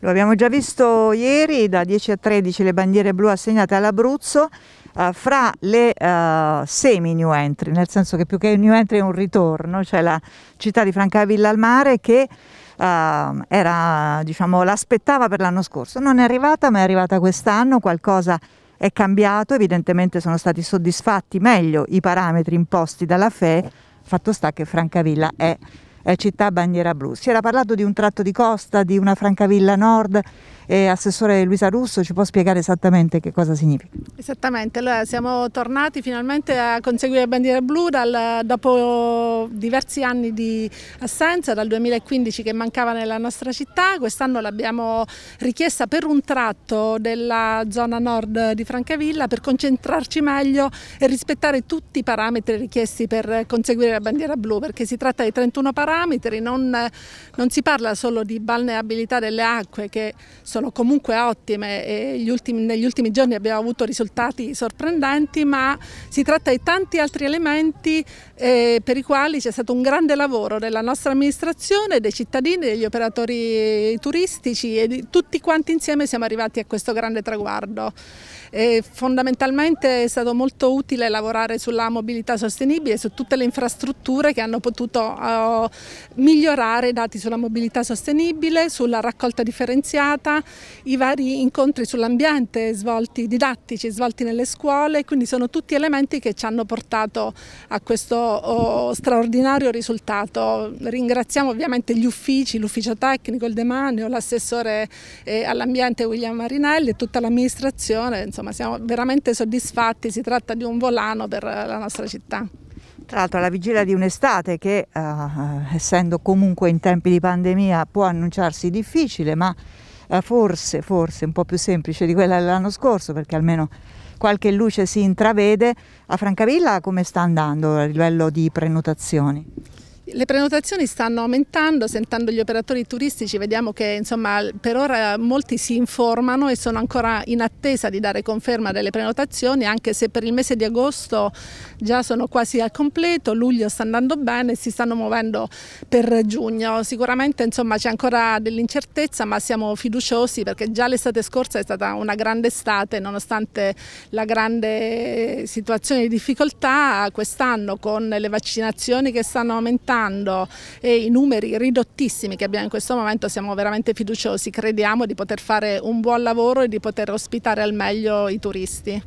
Lo abbiamo già visto ieri, da 10 a 13 le bandiere blu assegnate all'Abruzzo eh, fra le eh, semi-new entry, nel senso che più che new entry è un ritorno, cioè la città di Francavilla al mare che Uh, era, diciamo, l'aspettava per l'anno scorso. Non è arrivata, ma è arrivata quest'anno, qualcosa è cambiato, evidentemente sono stati soddisfatti meglio i parametri imposti dalla FE, fatto sta che Francavilla è città bandiera blu. Si era parlato di un tratto di costa, di una Francavilla Nord e Assessore Luisa Russo ci può spiegare esattamente che cosa significa? Esattamente, allora siamo tornati finalmente a conseguire bandiera blu dal, dopo diversi anni di assenza, dal 2015 che mancava nella nostra città, quest'anno l'abbiamo richiesta per un tratto della zona nord di Francavilla per concentrarci meglio e rispettare tutti i parametri richiesti per conseguire la bandiera blu perché si tratta di 31 parametri, non, non si parla solo di balneabilità delle acque che sono sono comunque ottime e ultimi, negli ultimi giorni abbiamo avuto risultati sorprendenti, ma si tratta di tanti altri elementi eh, per i quali c'è stato un grande lavoro della nostra amministrazione, dei cittadini, degli operatori turistici e di, tutti quanti insieme siamo arrivati a questo grande traguardo. E fondamentalmente è stato molto utile lavorare sulla mobilità sostenibile, su tutte le infrastrutture che hanno potuto oh, migliorare i dati sulla mobilità sostenibile, sulla raccolta differenziata, i vari incontri sull'ambiente svolti didattici, svolti nelle scuole, quindi sono tutti elementi che ci hanno portato a questo oh, straordinario risultato. Ringraziamo ovviamente gli uffici, l'ufficio tecnico, il demanio, l'assessore eh, all'ambiente William Marinelli e tutta l'amministrazione, insomma siamo veramente soddisfatti, si tratta di un volano per la nostra città. Tra l'altro alla vigilia di un'estate che eh, essendo comunque in tempi di pandemia può annunciarsi difficile ma eh, forse, forse un po' più semplice di quella dell'anno scorso, perché almeno qualche luce si intravede. A Francavilla come sta andando a livello di prenotazioni? Le prenotazioni stanno aumentando, sentendo gli operatori turistici vediamo che insomma, per ora molti si informano e sono ancora in attesa di dare conferma delle prenotazioni anche se per il mese di agosto già sono quasi al completo, luglio sta andando bene e si stanno muovendo per giugno. Sicuramente c'è ancora dell'incertezza ma siamo fiduciosi perché già l'estate scorsa è stata una grande estate nonostante la grande situazione di difficoltà quest'anno con le vaccinazioni che stanno aumentando e i numeri ridottissimi che abbiamo in questo momento siamo veramente fiduciosi, crediamo di poter fare un buon lavoro e di poter ospitare al meglio i turisti.